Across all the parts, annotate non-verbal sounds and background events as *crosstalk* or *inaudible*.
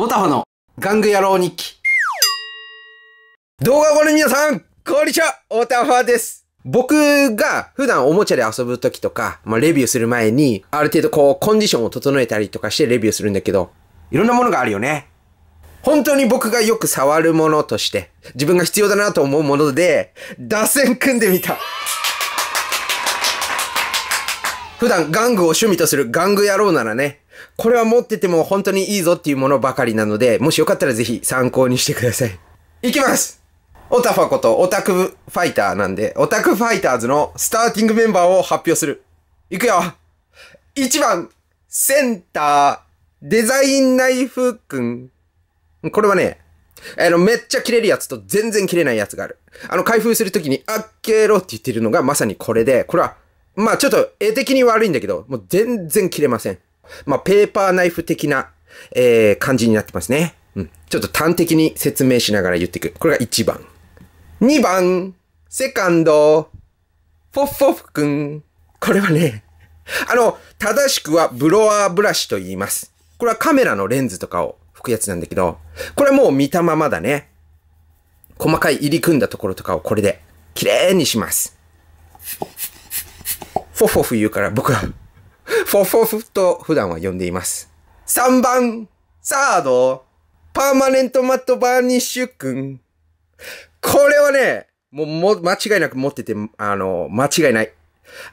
オタホの玩具野郎日記。動画をご覧の皆さん、こんにちはオタファです。僕が普段おもちゃで遊ぶ時とか、まあ、レビューする前に、ある程度こう、コンディションを整えたりとかしてレビューするんだけど、いろんなものがあるよね。本当に僕がよく触るものとして、自分が必要だなと思うもので、打線組んでみた。普段玩具を趣味とする玩具野郎ならね、これは持ってても本当にいいぞっていうものばかりなので、もしよかったらぜひ参考にしてください。いきますオタファことオタクファイターなんで、オタクファイターズのスターティングメンバーを発表する。いくよ !1 番、センター、デザインナイフくん。これはね、あの、めっちゃ切れるやつと全然切れないやつがある。あの、開封するときに、あっけろって言ってるのがまさにこれで、これは、まあちょっと絵的に悪いんだけど、もう全然切れません。まあ、ペーパーナイフ的な、えー、感じになってますね。うん。ちょっと端的に説明しながら言っていく。これが1番。2番、セカンド、フォッフォフくん。これはね、あの、正しくはブロワーブラシと言います。これはカメラのレンズとかを拭くやつなんだけど、これはもう見たままだね。細かい入り組んだところとかをこれで、綺麗にします。フォッフォフ言うから僕はフォフォフと普段は呼んでいます。3番、サード、パーマネントマットバーニッシュ君。これはね、もう、も、間違いなく持ってて、あの、間違いない。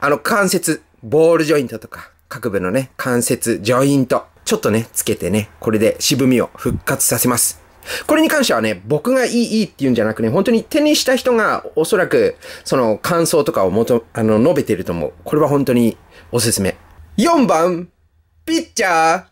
あの、関節、ボールジョイントとか、各部のね、関節、ジョイント。ちょっとね、つけてね、これで渋みを復活させます。これに関してはね、僕がいいいいって言うんじゃなくね、本当に手にした人がおそらく、その感想とかをもと、あの、述べてると思う。これは本当におすすめ。4番、ピッチャー、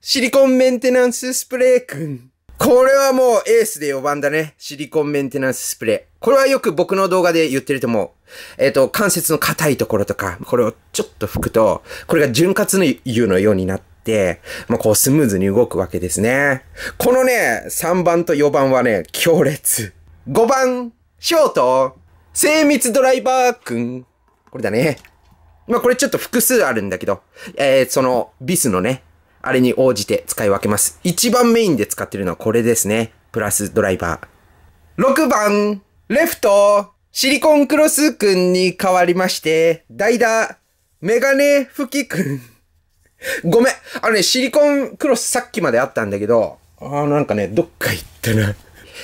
シリコンメンテナンススプレー君。これはもうエースで4番だね。シリコンメンテナンススプレー。これはよく僕の動画で言ってると思う。えっ、ー、と、関節の硬いところとか、これをちょっと拭くと、これが潤滑の湯のようになって、まあ、こうスムーズに動くわけですね。このね、3番と4番はね、強烈。5番、ショート、精密ドライバー君。これだね。まあこれちょっと複数あるんだけど、えー、そのビスのね、あれに応じて使い分けます。一番メインで使ってるのはこれですね。プラスドライバー。6番、レフト、シリコンクロスくんに変わりまして、代打、メガネ吹きくん。*laughs* ごめん。あのね、シリコンクロスさっきまであったんだけど、あーなんかね、どっか行ったな。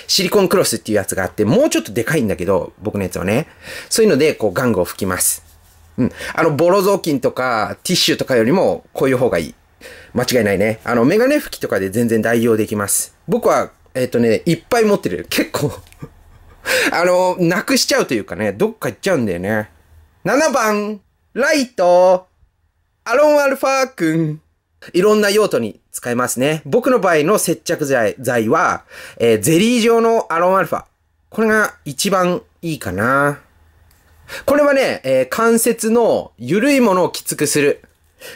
シリコンクロスっていうやつがあって、もうちょっとでかいんだけど、僕のやつはね。そういうので、こう、玩具を吹きます。うん。あの、ボロ雑巾とか、ティッシュとかよりも、こういう方がいい。間違いないね。あの、メガネ拭きとかで全然代用できます。僕は、えっ、ー、とね、いっぱい持ってる。結構 *laughs* あの、なくしちゃうというかね、どっか行っちゃうんだよね。7番、ライト、アロンアルファ君。いろんな用途に使えますね。僕の場合の接着剤剤は、えー、ゼリー状のアロンアルファ。これが一番いいかな。これはね、えー、関節の緩いものをきつくする。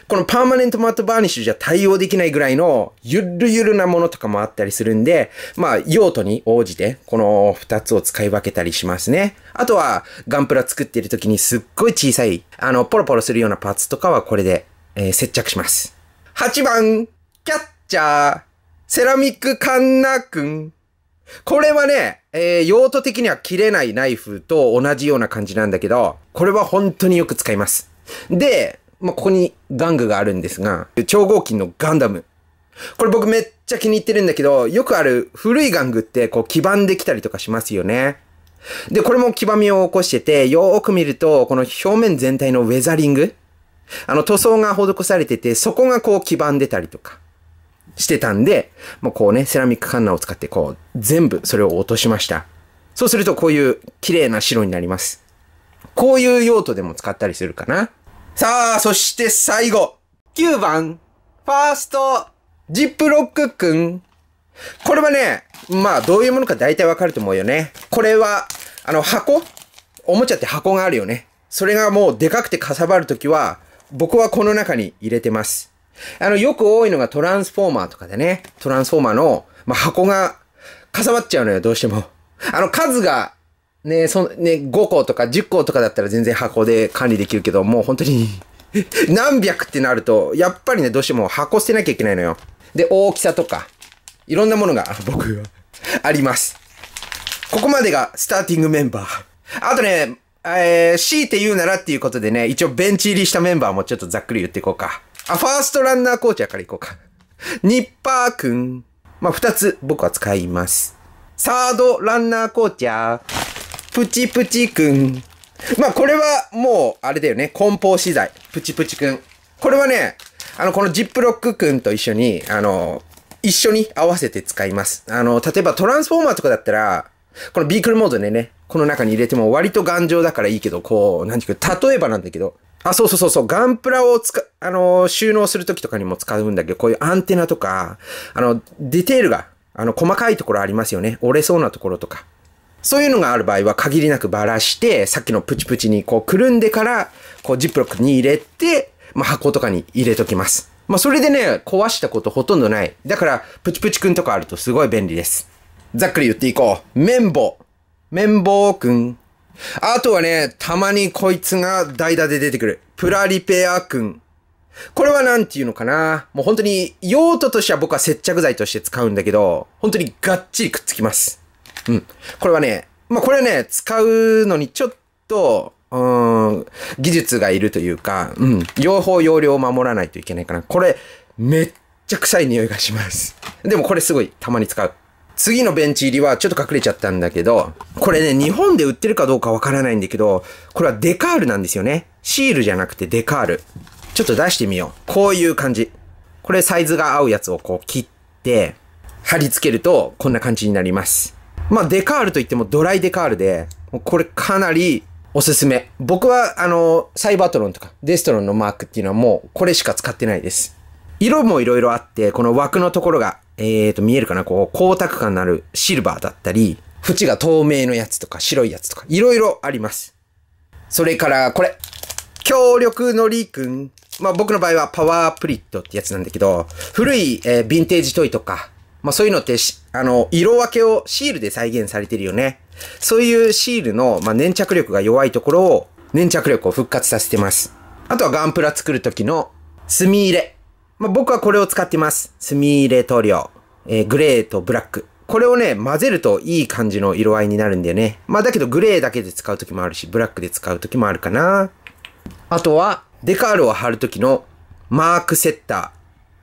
このパーマネントマットバーニッシュじゃ対応できないぐらいのゆるゆるなものとかもあったりするんで、まあ用途に応じてこの2つを使い分けたりしますね。あとはガンプラ作ってる時にすっごい小さい、あのポロポロするようなパーツとかはこれで、えー、接着します。8番、キャッチャー、セラミックカンナ君。これはね、えー、用途的には切れないナイフと同じような感じなんだけど、これは本当によく使います。で、まあ、ここに玩具があるんですが、超合金のガンダム。これ僕めっちゃ気に入ってるんだけど、よくある古い玩具ってこう基盤できたりとかしますよね。で、これも黄ばみを起こしてて、よーく見ると、この表面全体のウェザリングあの塗装が施されてて、そこがこう黄ばんでたりとか。してたんで、もうこうね、セラミックカンナを使ってこう、全部それを落としました。そうするとこういう綺麗な白になります。こういう用途でも使ったりするかな。さあ、そして最後。9番、ファースト、ジップロックくん。これはね、まあどういうものか大体わかると思うよね。これは、あの箱おもちゃって箱があるよね。それがもうでかくてかさばるときは、僕はこの中に入れてます。あの、よく多いのがトランスフォーマーとかでね、トランスフォーマーの、まあ、箱が、かさばっちゃうのよ、どうしても。あの、数が、ね、そ、ね、5個とか10個とかだったら全然箱で管理できるけど、もう本当に *laughs* 何百ってなると、やっぱりね、どうしても箱捨てなきゃいけないのよ。で、大きさとか、いろんなものが、僕はあります。ここまでがスターティングメンバー。あとね、えー、強いて言うならっていうことでね、一応ベンチ入りしたメンバーもちょっとざっくり言っていこうか。あ、ファーストランナーコーチャーからいこうか。ニッパーくん。まあ、二つ僕は使います。サードランナーコーチャー。プチプチくん。まあ、これはもう、あれだよね。梱包資材。プチプチくん。これはね、あの、このジップロックくんと一緒に、あの、一緒に合わせて使います。あの、例えばトランスフォーマーとかだったら、このビークルモードでね、この中に入れても割と頑丈だからいいけど、こう、なんていうか、例えばなんだけど、あ、そうそうそうそう、ガンプラを使、あのー、収納するときとかにも使うんだけど、こういうアンテナとか、あの、ディテールが、あの、細かいところありますよね。折れそうなところとか。そういうのがある場合は限りなくばらして、さっきのプチプチにこうくるんでから、こうジップロックに入れて、まあ箱とかに入れときます。まあそれでね、壊したことほとんどない。だから、プチプチくんとかあるとすごい便利です。ざっくり言っていこう。綿棒。綿棒くん。あとはね、たまにこいつが代打で出てくる。プラリペア君。これはなんていうのかな。もう本当に用途としては僕は接着剤として使うんだけど、本当にがっちりくっつきます。うん。これはね、まあこれはね、使うのにちょっと、うん、技術がいるというか、うん、用法用量を守らないといけないかな。これ、めっちゃ臭い匂いがします。でもこれすごいたまに使う。次のベンチ入りはちょっと隠れちゃったんだけど、これね、日本で売ってるかどうかわからないんだけど、これはデカールなんですよね。シールじゃなくてデカール。ちょっと出してみよう。こういう感じ。これサイズが合うやつをこう切って、貼り付けるとこんな感じになります。まあデカールといってもドライデカールで、これかなりおすすめ。僕はあの、サイバートロンとかデストロンのマークっていうのはもうこれしか使ってないです。色も色々あって、この枠のところがえっ、ー、と、見えるかなこう、光沢感のあるシルバーだったり、縁が透明のやつとか白いやつとか、いろいろあります。それから、これ。強力のりくん。まあ僕の場合はパワープリットってやつなんだけど、古い、えー、ヴィンテージトイとか、まあそういうのってあの、色分けをシールで再現されてるよね。そういうシールの、まあ、粘着力が弱いところを、粘着力を復活させてます。あとはガンプラ作る時の墨入れ。まあ、僕はこれを使ってます。ミ入れ塗料、えー、グレーとブラック。これをね、混ぜるといい感じの色合いになるんだよね。まあだけどグレーだけで使う時もあるし、ブラックで使う時もあるかな。あとは、デカールを貼る時のマークセッター。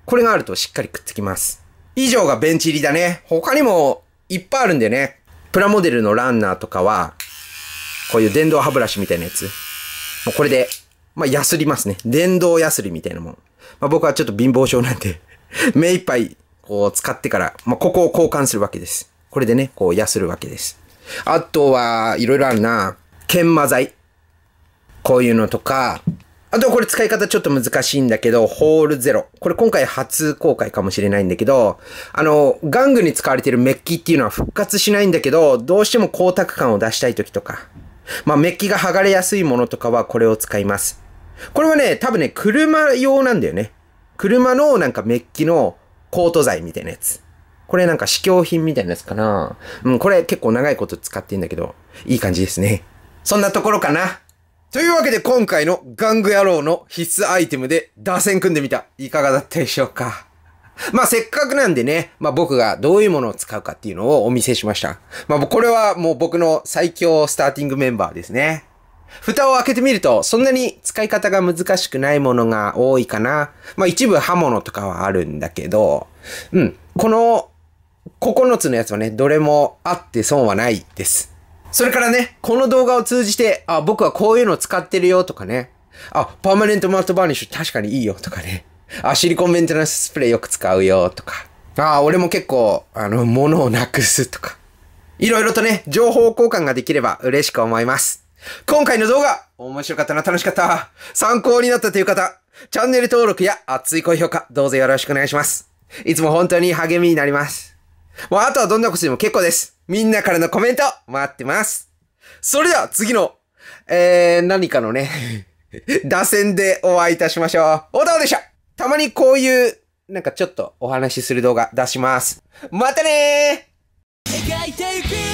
これがあるとしっかりくっつきます。以上がベンチ入りだね。他にもいっぱいあるんだよね。プラモデルのランナーとかは、こういう電動歯ブラシみたいなやつ。もうこれで、まあ、ヤスリますね。電動ヤスリみたいなもん。まあ、僕はちょっと貧乏症なんで *laughs* 目いっぱいこう使ってから、まあ、ここを交換するわけです。これでね、こう、痩せるわけです。あとは、いろいろあるな。研磨剤。こういうのとか、あとこれ使い方ちょっと難しいんだけど、ホールゼロ。これ今回初公開かもしれないんだけど、あの、玩具に使われてるメッキっていうのは復活しないんだけど、どうしても光沢感を出したい時とか、まあメッキが剥がれやすいものとかはこれを使います。これはね、多分ね、車用なんだよね。車のなんかメッキのコート剤みたいなやつ。これなんか試供品みたいなやつかな。うん、これ結構長いこと使ってんだけど、いい感じですね。そんなところかな。というわけで今回の玩具野郎の必須アイテムで打線組んでみた。いかがだったでしょうかまあせっかくなんでね、まあ僕がどういうものを使うかっていうのをお見せしました。まあこれはもう僕の最強スターティングメンバーですね。蓋を開けてみると、そんなに使い方が難しくないものが多いかな。まあ一部刃物とかはあるんだけど、うん。この9つのやつはね、どれもあって損はないです。それからね、この動画を通じて、あ、僕はこういうの使ってるよとかね。あ、パーマネントマットバーニッシュ確かにいいよとかね。あ、シリコンメンテナンススプレーよく使うよとか。あ、俺も結構、あの、物をなくすとか。いろいろとね、情報交換ができれば嬉しく思います。今回の動画、面白かったな、楽しかった、参考になったという方、チャンネル登録や熱い高評価、どうぞよろしくお願いします。いつも本当に励みになります。もうあとはどんなことでも結構です。みんなからのコメント、待ってます。それでは次の、えー、何かのね、*laughs* 打線でお会いいたしましょう。おたおでしたたまにこういう、なんかちょっとお話しする動画出します。またねー